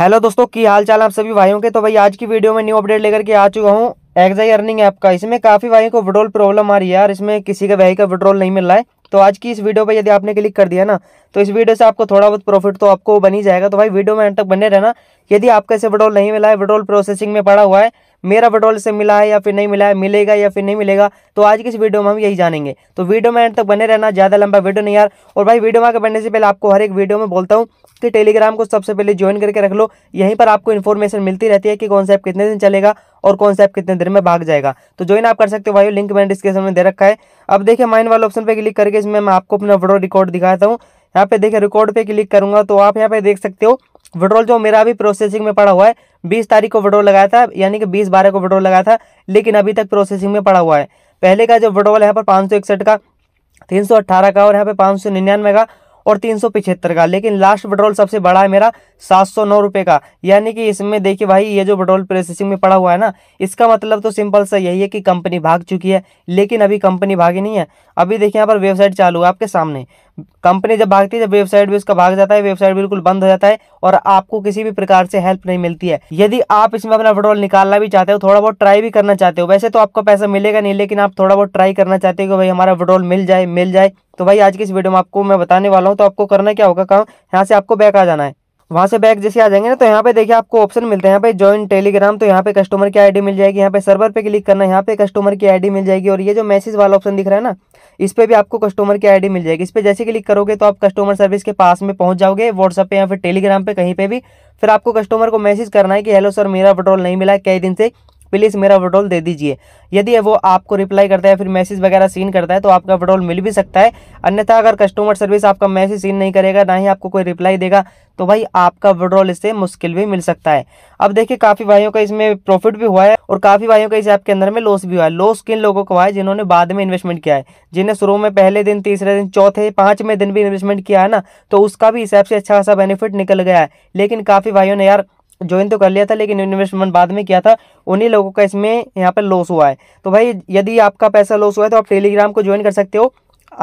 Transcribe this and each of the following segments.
hello दोस्तों की हाल चाल आप सभी भाइयों के तो भाई आज की वीडियो में न्यू अपडेट लेकर के आ चुका हूँ एक्जाई अर्निंग ऐप का इसमें काफ़ी भाई को विड्रोल प्रॉब्लम आ रही है यार इसमें किसी का भाई का विड्रोल नहीं मिल रहा है तो आज की इस वीडियो पर यदि आपने क्लिक कर दिया ना तो इस वीडियो से आपको थोड़ा बहुत प्रॉफिट तो आपको बनी जाएगा तो भाई वीडियो में एंड तक बने रहना यदि आपका इसे विड्रोल नहीं मिला है विड्रोल प्रोसेसिंग में पड़ा हुआ है मेरा पेट्रोल से मिला है या फिर नहीं मिला है मिलेगा या फिर नहीं मिलेगा तो आज की इस वीडियो में हम यही जानेंगे तो वीडियो में एंड तक बने रहना ज़्यादा लंबा वीडियो नहीं यार और भाई वीडियो में आगे बढ़ने से पहले आपको हर एक वीडियो में बोलता हूँ कि टेलीग्राम को सबसे पहले ज्वाइन करके रख लो यहीं पर आपको इन्फॉर्मेशन मिलती रहती है कि कौन सा कितने दिन चलेगा और कौन सा ऐप कितने देर में भाग जाएगा तो ज्वाइन आप कर सकते हो भाई लिंक मैंने डिस्क्रिप्शन में दे रखा है अब देखिए माइन वाले ऑप्शन पर क्लिक करके इसमें मैं आपको अपना वीडियो रिकॉर्ड दिखाता हूँ यहाँ पे देखिए रिकॉर्ड पे क्लिक करूंगा तो आप यहाँ पे देख सकते हो विड्रॉल जो मेरा अभी प्रोसेसिंग में पड़ा हुआ है बीस तारीख को विड्रॉल लगाया था यानी कि बीस बारह को विड्रॉल लगाया था लेकिन अभी तक प्रोसेसिंग में पड़ा हुआ है पहले का जो विड्रॉल यहाँ पर पाँच सौ इकसठ का तीन सौ अट्ठारह का और यहाँ पे पाँच सौ निन्यानवे का और तीन सौ पिछहत्तर का लेकिन लास्ट विड्रॉल सबसे बड़ा है मेरा सात सौ नौ रुपये का यानी कि इसमें देखिए भाई ये जो विड्रॉल प्रोसेसिंग में पड़ा हुआ है ना इसका मतलब तो सिंपल सा यही है कि कंपनी भाग चुकी है लेकिन अभी कंपनी भागी नहीं है अभी देखिए यहाँ पर वेबसाइट चालू है आपके सामने कंपनी जब भागती है जब वेबसाइट भी उसका भाग जाता है वेबसाइट बिल्कुल बंद हो जाता है और आपको किसी भी प्रकार से हेल्प नहीं मिलती है यदि आप इसमें अपना विड्रॉल निकालना भी चाहते हो थोड़ा बहुत ट्राई भी करना चाहते हो वैसे तो आपको पैसा मिलेगा नहीं लेकिन आप थोड़ा बहुत ट्राई करना चाहते हो कि भाई हमारा विड्रॉल मिल जाए मिल जाए तो भाई आज की इस वीडियो में आपको मैं बताने वाला हूँ तो आपको करना क्या होगा काम यहाँ से आपको बैक आ जाना है वहाँ से बैक जैसे आ जाएंगे ना तो यहाँ पे देखिए आपको ऑप्शन मिलता है यहाँ पे ज्वाइन टेलीग्राम तो यहाँ पे कस्टमर की आईडी मिल जाएगी यहाँ पे सर्वर पे क्लिक करना है यहाँ पे कस्टमर की आईडी मिल जाएगी और ये जो मैसेज वाला ऑप्शन दिख रहा है ना इस पर भी आपको कस्टमर की आईडी मिल जाएगी इस पर जैसे क्लिक करोगे तो आप कस्टमर सर्विस के पास में पहुँच जाओगे व्हाट्सअप पे या फिर टेलीग्राम पे कहीं पे भी फिर आपको कस्टमर को मैसेज करना है कि हेलो सर मेरा पेट्रोल नहीं मिला कई दिन से प्लीज़ मेरा वडोल दे दीजिए यदि वो आपको रिप्लाई करता है फिर मैसेज वगैरह सीन करता है तो आपका वडोल मिल भी सकता है अन्यथा अगर कस्टमर सर्विस आपका मैसेज सीन नहीं करेगा ना ही आपको कोई रिप्लाई देगा तो भाई आपका विड्रॉल इससे मुश्किल भी मिल सकता है अब देखिए काफी भाइयों का इसमें प्रॉफिट भी हुआ है और काफी भाइयों का इस ऐप के अंदर में लॉस भी हुआ है लॉस किन लोगों को हुआ है जिन्होंने बाद में इन्वेस्टमेंट किया है जिन्हें शुरू में पहले दिन तीसरे दिन चौथे पांचवें दिन भी इन्वेस्टमेंट किया है ना तो उसका भी इस ऐप से अच्छा खासा बेनिफिट निकल गया है लेकिन काफी भाइयों ने यार ज्वाइन तो कर लिया था लेकिन इन्वेस्टमेंट बाद में किया था उन्हीं लोगों का इसमें यहाँ पर लॉस हुआ है तो भाई यदि आपका पैसा लॉस हुआ है तो आप टेलीग्राम को ज्वाइन कर सकते हो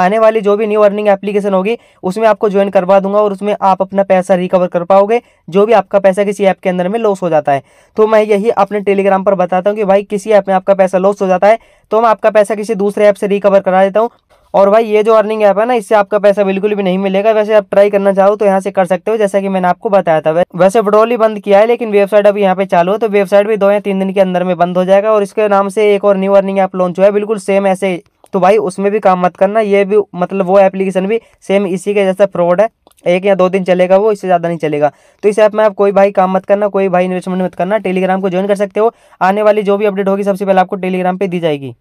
आने वाली जो भी न्यू अर्निंग एप्लीकेशन होगी उसमें आपको ज्वाइन करवा दूंगा और उसमें आप अपना पैसा रिकवर कर पाओगे जो भी आपका पैसा किसी ऐप के अंदर में लॉस हो जाता है तो मैं यही अपने टेलीग्राम पर बताता हूँ कि भाई किसी ऐप में आपका पैसा लॉस हो जाता है तो मैं आपका पैसा किसी दूसरे ऐप से रिकवर करा देता हूँ और भाई ये जो अर्निंग ऐप है ना इससे आपका पैसा बिल्कुल भी नहीं मिलेगा वैसे आप ट्राई करना चाहो तो यहाँ से कर सकते हो जैसा कि मैंने आपको बताया था वैसे पेट्रोल ही बंद किया है लेकिन वेबसाइट अभी यहाँ पे चालू है तो वेबसाइट भी दो या तीन दिन के अंदर में बंद हो जाएगा और इसके नाम से एक और न्यू अर्निंग ऐप लॉन्च हुआ है बिल्कुल सेम ऐसे तो भाई उसमें भी काम मत करना ये भी मतलब वो एप्लीकेशन भी सेम इसी के जैसा फ्रॉड है एक या दो दिन चलेगा वो इससे ज़्यादा नहीं चलेगा तो इस ऐप में आप कोई भाई काम मत करना कोई भाई इन्वेस्टमेंट मत करना टेलीग्राम को ज्वाइन कर सकते हो आने वाली जो भी अपडेट होगी सबसे पहले आपको टेलीग्राम पर दी जाएगी